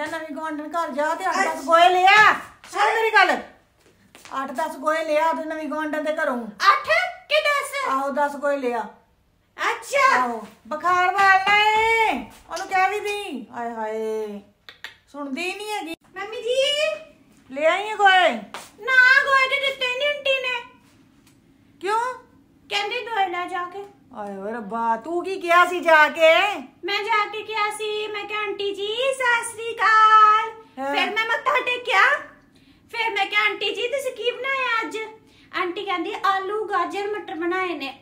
ਜਾਂ ਨਵੀਂ ਗਵਾਂਢਣ ਘਰ ਜਾ ਤੇ 8-10 ਗੋਏ ਲਿਆ ਸੁਣ ਮੇਰੀ ਗੱਲ 8-10 ਗੋਏ ਲਿਆ ਤੂੰ ਨਵੀਂ ਗਵਾਂਢਣ ਦੇ ਘਰੋਂ 8 ਕਿ 10 ਆਹੋ 10 ਗੋਏ ਲਿਆ ਅੱਛਾ ਆਹੋ ਬੁਖਾਰ ਵਾਲਾ ਏ ਉਹਨੂੰ ਕਹਿ ਵੀ ਦੀ ਆਏ ਹਾਏ ਸੁਣਦੀ ਨਹੀਂ ਹੈਗੀ ਮੰਮੀ ਜੀ ਲੈ ਆਈ ਗੋਏ ਨਾ ਗੋਏ ਤੇ ਦਿੱਤੇ ਨਹੀਂ ਆਂਟੀ ਨੇ ਕਿਉਂ ਕਹਿੰਦੇ ਦੋਏ ਲੈ ਜਾ ਕੇ ਆਏ ਓਏ ਰੱਬਾ ਤੂੰ ਕੀ ਕਿਹਾ ਸੀ ਜਾ ਕੇ ਮੈਂ ਜਾ ਕੇ ਕਿਹਾ ਸੀ ਮੈਂ ਕਿ ਆਂਟੀ ਜੀ ਸਾਸਰੀ ਸ੍ਰੀ ਫਿਰ ਮੈਂ ਮੱਥਾ ਟੇਕਿਆ ਫਿਰ ਮੈਂ ਕਿ ਆਂਟੀ ਜੀ ਤੁਸੀਂ ਕੀ ਬਣਾਇਆ ਅੱਜ ਆਂਟੀ ਕਹਿੰਦੀ ਆਲੂ ਗਾਜਰ ਮਟਰ ਬਣਾਏ ਨੇ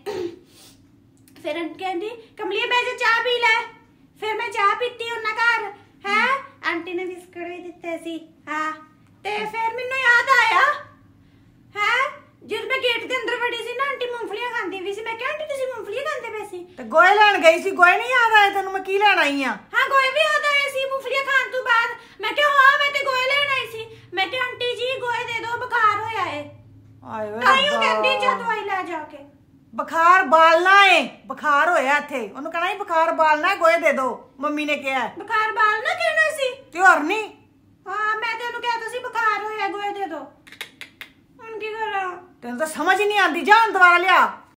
ਫਿਰ ਆਂਟੀ ਕਹਿੰਦੀ ਕਮਲੀ ਬੈ ਜਾ ਚਾਹ ਪੀ ਲੈ ਫਿਰ ਮੈਂ ਚਾਹ ਪੀਤੀ ਉਹਨਾਂ ਘਰ ਹੈ ਆਂਟੀ ਨੇ ਬਿਸਕੁਟ ਵੀ ਦਿੱਤੇ ਸੀ ਹਾਂ ਤੇ ਫਿਰ ਮੈਨੂੰ ਯਾਦ ਆ ਗੋਏ ਲੈਣ ਗਈ ਸੀ ਗੋਏ ਨਹੀਂ ਆਦਾ ਇਹ ਤੈਨੂੰ ਮੈਂ ਕੀ ਲੈਣ ਆਈ ਆ ਹਾਂ ਗੋਏ ਵੀ ਆਦਾ ਆਏ ਸੀ ਮੁਫਲੀਆ ਖਾਣ ਤੋਂ ਬਾਅਦ ਮੈਂ ਕਿਹਾ ਹਾਂ ਮੈਂ ਤੇ ਗੋਏ ਲੈਣ ਆਈ ਸੀ ਮੈਂ ਕਿਹਾ ਆਂਟੀ ਜੀ ਗੋਏ ਦੇ ਦਿਓ ਬੁਖਾਰ ਹੋਇਆ ਏ ਆਏ ਵੇ ਤਾਈ ਉਹ ਕਹਿੰਦੀ ਜਾ ਦਵਾਈ ਲੈ ਜਾ ਕੇ ਬੁਖਾਰ ਬਾਲਣਾ ਏ ਬੁਖਾਰ ਹੋਇਆ ਇੱਥੇ ਉਹਨੂੰ ਕਹਣਾ ਹੀ ਬੁਖਾਰ ਬਾਲਣਾ ਗੋਏ ਦੇ ਦਿਓ ਮੰਮੀ ਨੇ ਕਿਹਾ ਬੁਖਾਰ ਬਾਲਣਾ ਕਹਿਣਾ ਸੀ ਤੇ ਹੋਰ ਨਹੀਂ ਹਾਂ ਮੈਂ ਤੇ ਉਹਨੂੰ ਕਿਹਾ ਤੁਸੀਂ ਬੁਖਾਰ ਹੋਇਆ ਗੋਏ ਦੇ ਦਿਓ ਹੁਣ ਕੀ ਕਰਾਂ ਤੈਨੂੰ ਤਾਂ ਸਮਝ ਨਹੀਂ ਆਉਂਦੀ ਜਾਂ ਦਵਾਈ ਲਿਆ